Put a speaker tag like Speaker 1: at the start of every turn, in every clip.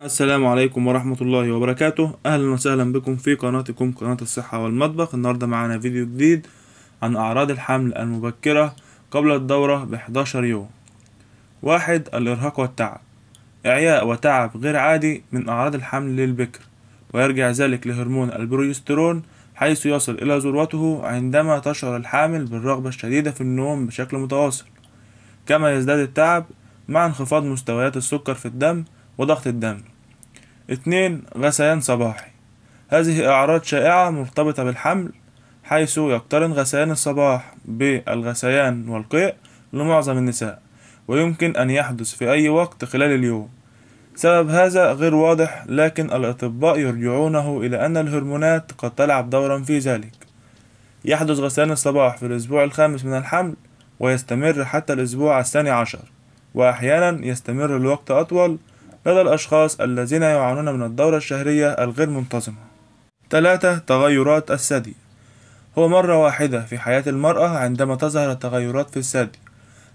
Speaker 1: السلام عليكم ورحمة الله وبركاته أهلا وسهلا بكم في قناتكم قناة الصحة والمطبخ النهاردة معانا فيديو جديد عن أعراض الحمل المبكرة قبل الدورة ب 11 يوم واحد الإرهاق والتعب إعياء وتعب غير عادي من أعراض الحمل للبكر ويرجع ذلك لهرمون البروجسترون حيث يصل إلى ذروته عندما تشعر الحامل بالرغبة الشديدة في النوم بشكل متواصل كما يزداد التعب مع انخفاض مستويات السكر في الدم وضغط الدم اتنين غثيان صباحي هذه أعراض شائعة مرتبطة بالحمل حيث يقترن غثيان الصباح بالغثيان والقيء لمعظم النساء ويمكن أن يحدث في أي وقت خلال اليوم سبب هذا غير واضح لكن الأطباء يرجعونه إلى أن الهرمونات قد تلعب دورا في ذلك يحدث غثيان الصباح في الأسبوع الخامس من الحمل ويستمر حتى الأسبوع الثاني عشر وأحيانا يستمر الوقت أطول لدى الأشخاص الذين يعانون من الدورة الشهرية الغير منتظمة. 3. تغيرات الثدي هو مرة واحدة في حياة المرأة عندما تظهر التغيرات في الثدي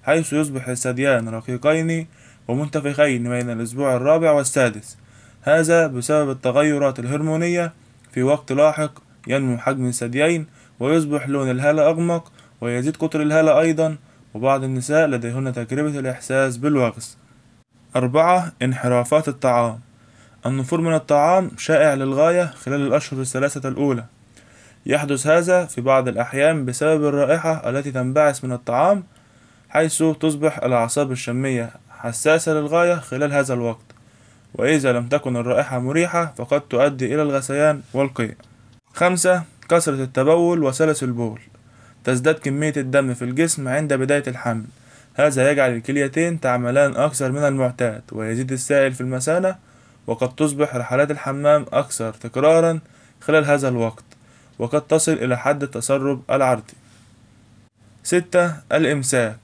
Speaker 1: حيث يصبح الثديان رقيقين ومنتفخين بين الأسبوع الرابع والسادس هذا بسبب التغيرات الهرمونية في وقت لاحق ينمو حجم الثديين ويصبح لون الهالة أغمق ويزيد قطر الهالة أيضا وبعض النساء لديهن تجربة الإحساس بالوغز أربعة انحرافات الطعام النفور من الطعام شائع للغاية خلال الأشهر الثلاثة الأولى يحدث هذا في بعض الأحيان بسبب الرائحة التي تنبعث من الطعام حيث تصبح الأعصاب الشمية حساسة للغاية خلال هذا الوقت وإذا لم تكن الرائحة مريحة فقد تؤدي إلى الغثيان والقيء خمسة كثرة التبول وسلس البول تزداد كمية الدم في الجسم عند بداية الحمل هذا يجعل الكليتين تعملان أكثر من المعتاد ويزيد السائل في المثانة وقد تصبح رحلات الحمام أكثر تكرارا خلال هذا الوقت وقد تصل إلى حد التسرب العرضي ستة الإمساك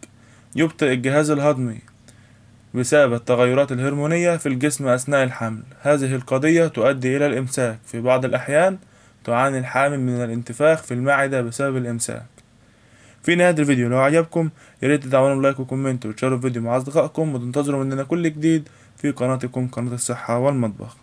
Speaker 1: يبطئ الجهاز الهضمي بسبب التغيرات الهرمونية في الجسم أثناء الحمل هذه القضية تؤدي إلى الإمساك في بعض الأحيان تعاني الحامل من الانتفاخ في المعدة بسبب الإمساك في نهاية الفيديو لو عجبكم ياريت تدعمونا بلايك وكومنت وتشاركوا الفيديو مع أصدقائكم وتنتظروا مننا كل جديد في قناتكم قناة الصحة والمطبخ